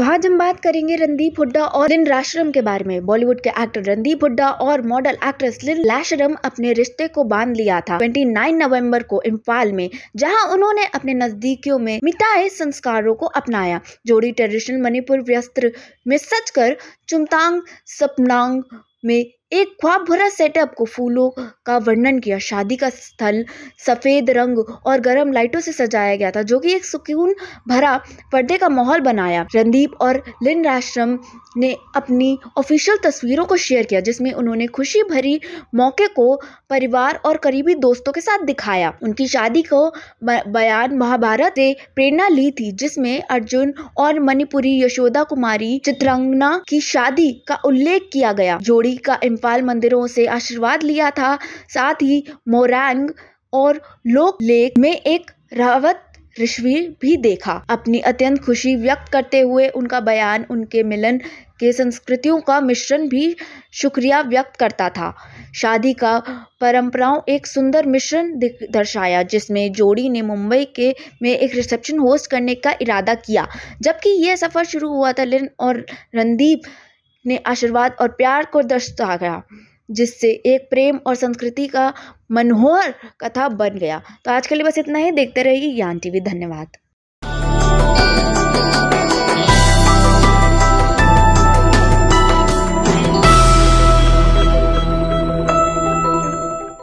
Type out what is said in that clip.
तो आज हम बात करेंगे रणदीप हुड्डा और लिन राशरम के बारे में बॉलीवुड के एक्टर रणदीप हुड्डा और मॉडल एक्ट्रेस लिन लाश्रम अपने रिश्ते को बांध लिया था 29 नवंबर को इम्फाल में जहां उन्होंने अपने नजदीकियों में मिटाए संस्कारों को अपनाया जोड़ी ट्रेडिशनल मणिपुर व्यस्त्र में सच कर चुमतांग सपनांग में एक ख्वाब भरा सेटअप को फूलों का वर्णन किया शादी का स्थल सफ़ेद रंग और गर्म लाइटों से सजाया गया था जो कि एक सुकून भरा पर्दे का माहौल बनाया रणदीप और लिन राश्रम ने अपनी ऑफिशियल तस्वीरों को शेयर किया जिसमें उन्होंने खुशी भरी मौके को परिवार और करीबी दोस्तों के साथ दिखाया उनकी शादी को बयान महाभारत से प्रेरणा ली थी जिसमें अर्जुन और मणिपुरी यशोदा कुमारी चित्रंगना की शादी का उल्लेख किया गया जोड़ी का इम्फाल मंदिरों से आशीर्वाद लिया था साथ ही मोरंग और लोक लेक में एक रावत ऋषि भी देखा अपनी अत्यंत खुशी व्यक्त करते हुए उनका बयान उनके मिलन के संस्कृतियों का मिश्रण भी शुक्रिया व्यक्त करता था शादी का परंपराओं एक सुंदर मिश्रण दर्शाया जिसमें जोड़ी ने मुंबई के में एक रिसेप्शन होस्ट करने का इरादा किया जबकि यह सफ़र शुरू हुआ था लिन और रणदीप ने आशीर्वाद और प्यार को दर्शा गया जिससे एक प्रेम और संस्कृति का मनोहर कथा बन गया तो आज के लिए बस इतना ही देखते रहिए ज्ञान टीवी धन्यवाद